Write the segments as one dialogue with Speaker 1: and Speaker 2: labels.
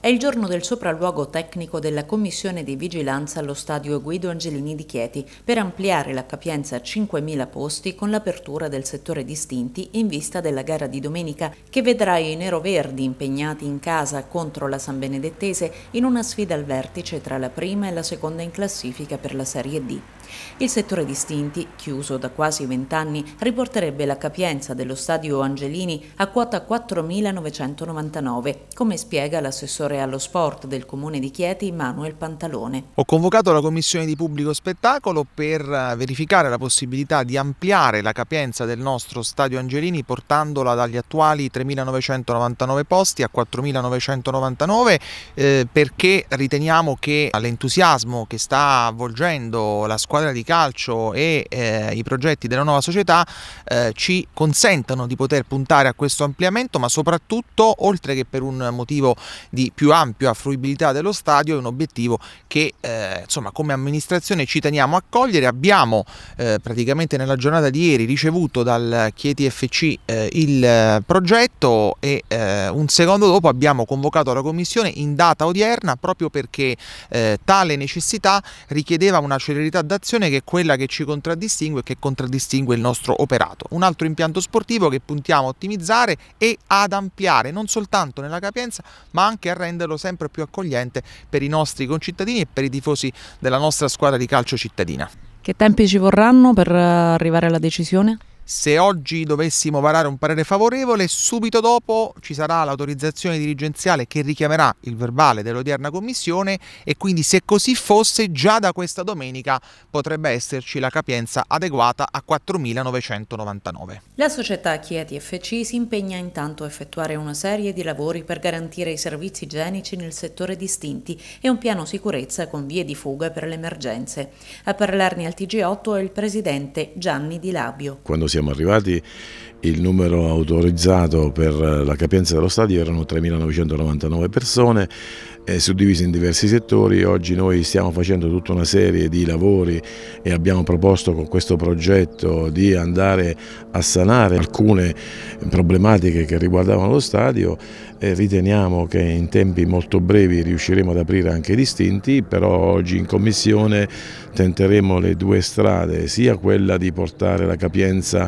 Speaker 1: È il giorno del sopralluogo tecnico della Commissione di Vigilanza allo stadio Guido Angelini di Chieti per ampliare la capienza a 5.000 posti con l'apertura del settore distinti in vista della gara di domenica che vedrà i neroverdi impegnati in casa contro la San Benedettese in una sfida al vertice tra la prima e la seconda in classifica per la Serie D. Il settore distinti, chiuso da quasi vent'anni, riporterebbe la capienza dello stadio Angelini a quota 4.999, come spiega l'assessore assessore allo sport del comune di Chieti Manuel Pantalone.
Speaker 2: Ho convocato la commissione di pubblico spettacolo per eh, verificare la possibilità di ampliare la capienza del nostro stadio Angelini portandola dagli attuali 3.999 posti a 4.999 eh, perché riteniamo che l'entusiasmo che sta avvolgendo la squadra di calcio e eh, i progetti della nuova società eh, ci consentano di poter puntare a questo ampliamento ma soprattutto oltre che per un motivo di più ampia fruibilità dello stadio è un obiettivo che eh, insomma, come amministrazione ci teniamo a cogliere. Abbiamo eh, praticamente nella giornata di ieri ricevuto dal Chieti FC eh, il progetto e eh, un secondo dopo abbiamo convocato la commissione in data odierna proprio perché eh, tale necessità richiedeva una celerità d'azione che è quella che ci contraddistingue e che contraddistingue il nostro operato. Un altro impianto sportivo che puntiamo a ottimizzare e ad ampliare non soltanto nella capienza ma anche a rendere renderlo sempre più accogliente per i nostri concittadini e per i tifosi della nostra squadra di calcio cittadina.
Speaker 1: Che tempi ci vorranno per eh, arrivare alla decisione?
Speaker 2: se oggi dovessimo varare un parere favorevole, subito dopo ci sarà l'autorizzazione dirigenziale che richiamerà il verbale dell'odierna commissione e quindi se così fosse già da questa domenica potrebbe esserci la capienza adeguata a 4.999.
Speaker 1: La società Chieti FC si impegna intanto a effettuare una serie di lavori per garantire i servizi igienici nel settore distinti e un piano sicurezza con vie di fuga per le emergenze. A parlarne al TG8 è il presidente Gianni Di Labio.
Speaker 3: Quando si siamo arrivati il numero autorizzato per la capienza dello stadio erano 3.999 persone eh, suddivise in diversi settori. Oggi noi stiamo facendo tutta una serie di lavori e abbiamo proposto con questo progetto di andare a sanare alcune problematiche che riguardavano lo stadio e riteniamo che in tempi molto brevi riusciremo ad aprire anche i distinti, però oggi in commissione tenteremo le due strade, sia quella di portare la capienza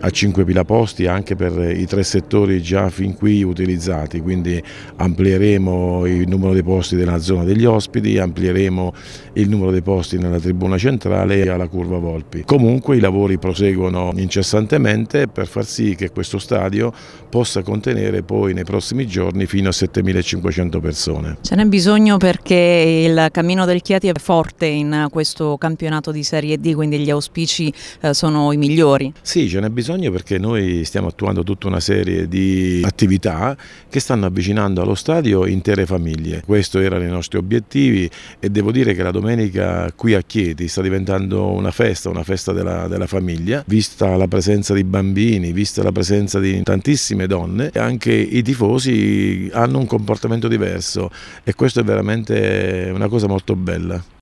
Speaker 3: a 5.000 posti anche per i tre settori già fin qui utilizzati, quindi amplieremo il numero dei posti nella zona degli ospiti, amplieremo il numero dei posti nella tribuna centrale e alla curva Volpi. Comunque i lavori proseguono incessantemente per far sì che questo stadio possa contenere poi nei prossimi giorni fino a 7.500 persone.
Speaker 1: Ce n'è bisogno perché il cammino del Chiati è forte in questo campionato di Serie D, quindi gli auspici
Speaker 3: eh, sono i migliori. Sì, ce n'è bisogno bisogno perché noi stiamo attuando tutta una serie di attività che stanno avvicinando allo stadio intere famiglie. Questo erano i nostri obiettivi e devo dire che la domenica qui a Chieti sta diventando una festa, una festa della, della famiglia, vista la presenza di bambini, vista la presenza di tantissime donne, anche i tifosi hanno un comportamento diverso e questo è veramente una cosa molto bella.